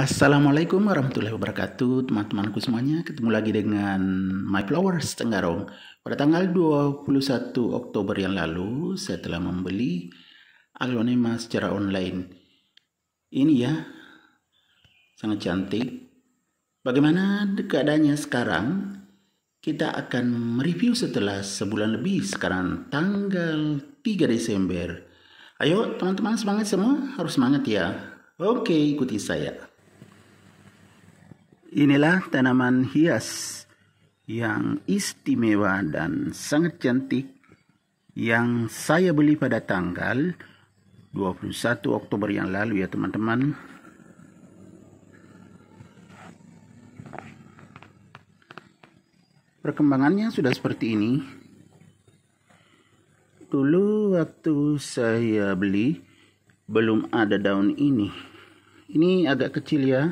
Assalamualaikum warahmatullahi wabarakatuh teman-temanku semuanya ketemu lagi dengan My Flowers Tenggarong pada tanggal 21 Oktober yang lalu saya telah membeli aglonema secara online ini ya sangat cantik bagaimana keadaannya sekarang kita akan mereview setelah sebulan lebih sekarang tanggal 3 Desember ayo teman-teman semangat semua harus semangat ya Oke, ikuti saya. Inilah tanaman hias yang istimewa dan sangat cantik yang saya beli pada tanggal 21 Oktober yang lalu ya teman-teman. Perkembangannya sudah seperti ini. Dulu waktu saya beli belum ada daun ini. Ini agak kecil ya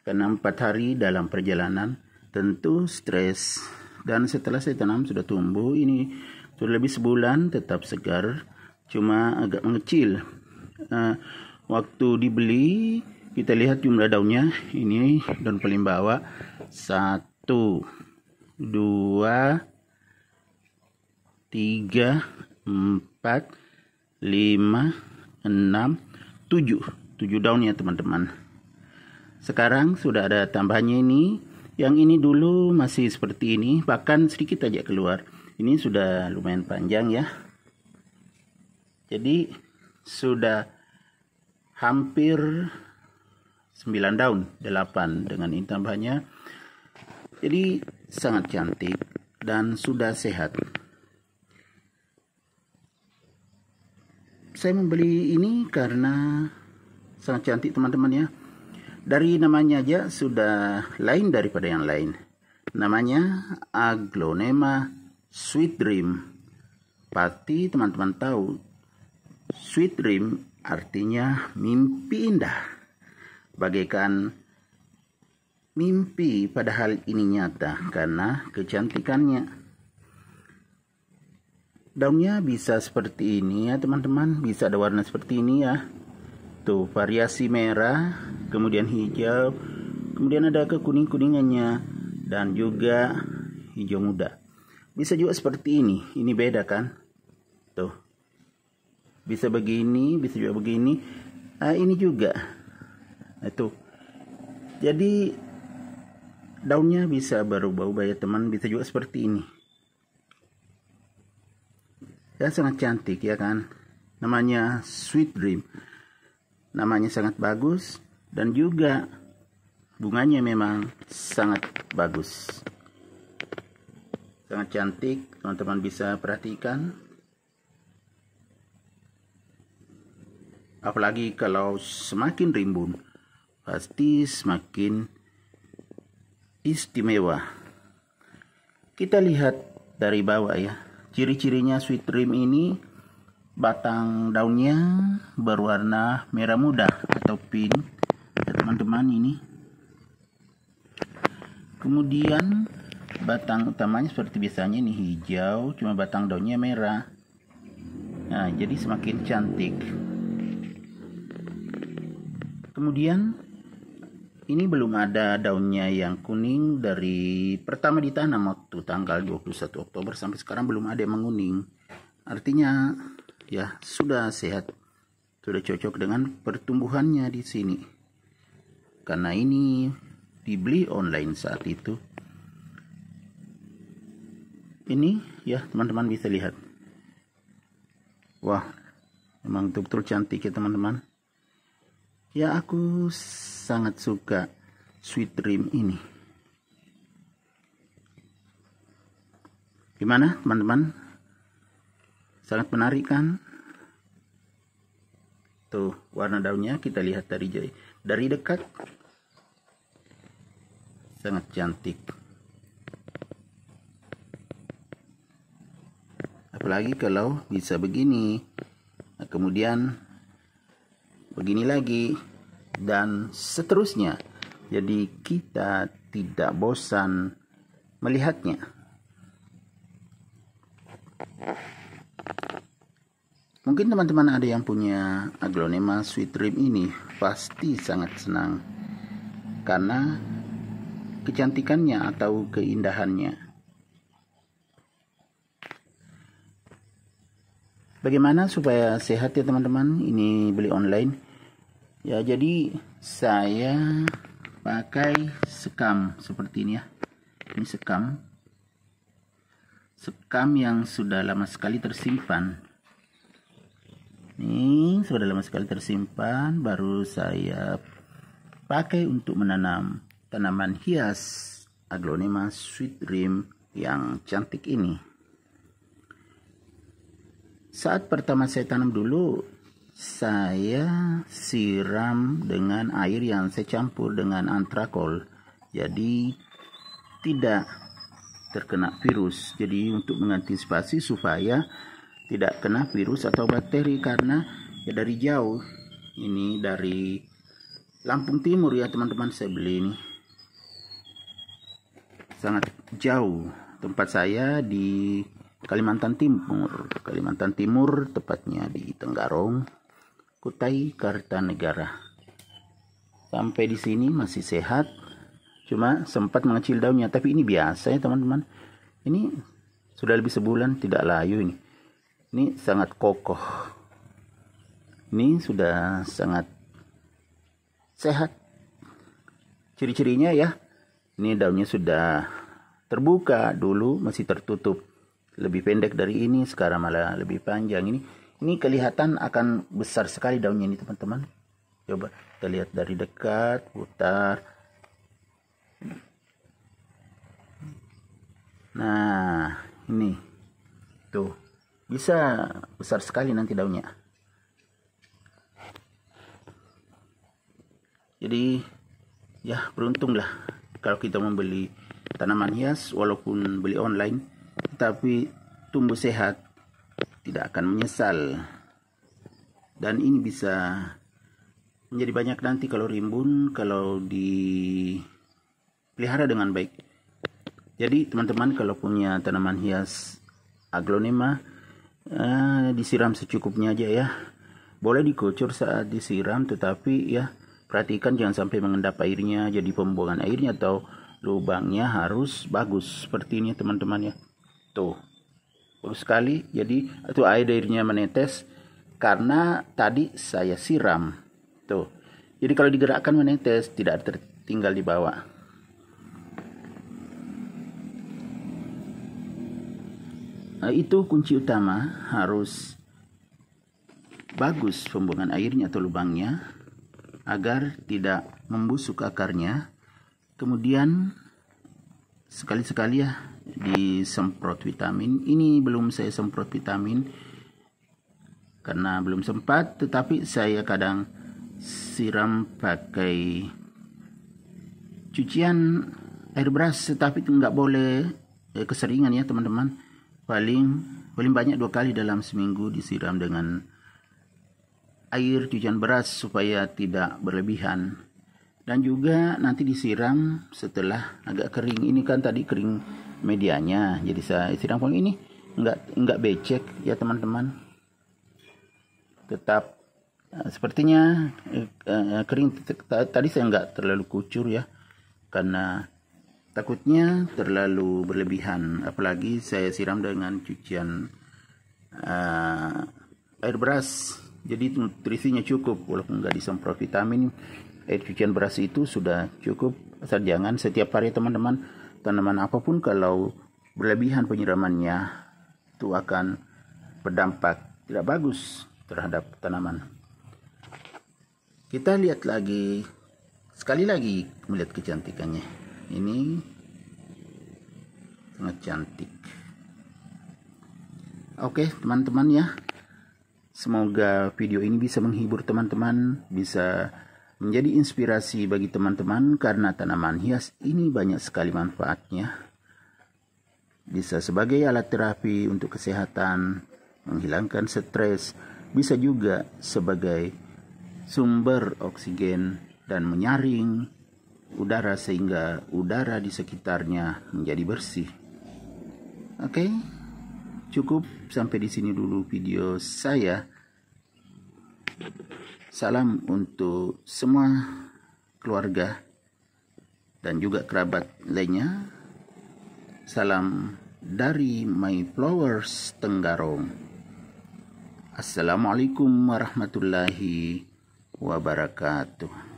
karena empat hari dalam perjalanan tentu stres. Dan setelah saya tanam sudah tumbuh ini sudah lebih sebulan tetap segar, cuma agak mengecil. Uh, waktu dibeli kita lihat jumlah daunnya ini daun paling bawah satu dua tiga empat lima enam tujuh tujuh daun ya teman-teman sekarang sudah ada tambahannya ini. Yang ini dulu masih seperti ini, bahkan sedikit aja keluar. Ini sudah lumayan panjang ya. Jadi sudah hampir 9 daun, 8 dengan ini tambahnya. Jadi sangat cantik dan sudah sehat. Saya membeli ini karena sangat cantik teman-teman ya. Dari namanya aja sudah lain daripada yang lain. Namanya aglonema sweet dream. Pasti teman-teman tahu, sweet dream artinya mimpi indah. Bagaikan mimpi padahal ini nyata karena kecantikannya daunnya bisa seperti ini ya teman-teman bisa ada warna seperti ini ya tuh variasi merah kemudian hijau, kemudian ada kekuning-kuningannya dan juga hijau muda. Bisa juga seperti ini, ini beda kan? Tuh. Bisa begini, bisa juga begini. Nah, ini juga. Itu. Nah, Jadi daunnya bisa berubah-ubah ya teman, bisa juga seperti ini. Ya sangat cantik ya kan? Namanya Sweet Dream. Namanya sangat bagus dan juga bunganya memang sangat bagus sangat cantik teman-teman bisa perhatikan apalagi kalau semakin rimbun pasti semakin istimewa kita lihat dari bawah ya ciri-cirinya sweet dream ini batang daunnya berwarna merah muda atau pink ya teman-teman ini kemudian batang utamanya seperti biasanya ini hijau cuma batang daunnya merah nah jadi semakin cantik kemudian ini belum ada daunnya yang kuning dari pertama ditanam waktu tanggal 21 Oktober sampai sekarang belum ada yang menguning artinya ya sudah sehat sudah cocok dengan pertumbuhannya di sini karena ini dibeli online saat itu ini ya teman-teman bisa lihat wah memang betul-betul cantik ya teman-teman ya aku sangat suka sweet dream ini gimana teman-teman sangat menarik kan tuh warna daunnya kita lihat dari jauh dari dekat sangat cantik apalagi kalau bisa begini nah, kemudian begini lagi dan seterusnya jadi kita tidak bosan melihatnya Thank Mungkin teman-teman ada yang punya aglonema sweet dream ini pasti sangat senang karena kecantikannya atau keindahannya. Bagaimana supaya sehat ya teman-teman? Ini beli online. Ya, jadi saya pakai sekam seperti ini ya. Ini sekam. Sekam yang sudah lama sekali tersimpan ini sudah lama sekali tersimpan, baru saya pakai untuk menanam tanaman hias aglonema sweet dream yang cantik ini. Saat pertama saya tanam dulu, saya siram dengan air yang saya campur dengan antrakol. Jadi tidak terkena virus. Jadi untuk mengantisipasi supaya tidak kena virus atau bakteri karena ya dari jauh ini dari Lampung Timur ya teman-teman saya beli ini sangat jauh tempat saya di Kalimantan Timur Kalimantan Timur tepatnya di Tenggarong Kutai Kartanegara sampai di sini masih sehat cuma sempat mengecil daunnya tapi ini biasa ya teman-teman ini sudah lebih sebulan tidak layu ini ini sangat kokoh ini sudah sangat sehat ciri-cirinya ya ini daunnya sudah terbuka dulu masih tertutup lebih pendek dari ini sekarang malah lebih panjang ini ini kelihatan akan besar sekali daunnya ini teman-teman coba kita lihat dari dekat putar nah ini tuh bisa besar sekali nanti daunnya jadi ya beruntunglah kalau kita membeli tanaman hias walaupun beli online tapi tumbuh sehat tidak akan menyesal dan ini bisa menjadi banyak nanti kalau rimbun kalau dipelihara dengan baik jadi teman-teman kalau punya tanaman hias aglonema Nah, disiram secukupnya aja ya boleh dikucur saat disiram tetapi ya perhatikan jangan sampai mengendap airnya jadi pembuangan airnya atau lubangnya harus bagus seperti ini ya, teman-teman ya tuh bagus sekali jadi itu air airnya menetes karena tadi saya siram tuh jadi kalau digerakkan menetes tidak tertinggal di bawah Eh, itu kunci utama harus bagus pembuangan airnya atau lubangnya agar tidak membusuk akarnya. Kemudian sekali-sekali ya disemprot vitamin. Ini belum saya semprot vitamin karena belum sempat, tetapi saya kadang siram pakai cucian air beras tetapi nggak boleh eh, keseringan ya teman-teman paling paling banyak dua kali dalam seminggu disiram dengan air cucian beras supaya tidak berlebihan dan juga nanti disiram setelah agak kering ini kan tadi kering medianya jadi saya siram paling ini enggak enggak becek ya teman-teman tetap eh, sepertinya eh, eh, kering tadi saya enggak terlalu kucur ya karena Takutnya terlalu berlebihan, apalagi saya siram dengan cucian uh, air beras. Jadi nutrisinya cukup, walaupun nggak disemprot vitamin, air cucian beras itu sudah cukup. Asal jangan setiap hari teman-teman tanaman apapun kalau berlebihan penyiramannya itu akan berdampak tidak bagus terhadap tanaman. Kita lihat lagi, sekali lagi melihat kecantikannya ini sangat cantik oke teman-teman ya semoga video ini bisa menghibur teman-teman bisa menjadi inspirasi bagi teman-teman karena tanaman hias ini banyak sekali manfaatnya. Bisa sebagai alat terapi untuk kesehatan, menghilangkan stres, bisa juga sebagai sumber oksigen dan menyaring udara sehingga udara di sekitarnya menjadi bersih. Oke, okay? cukup sampai di sini dulu video saya. Salam untuk semua keluarga dan juga kerabat lainnya. Salam dari My Flowers Tenggarong. Assalamualaikum warahmatullahi wabarakatuh.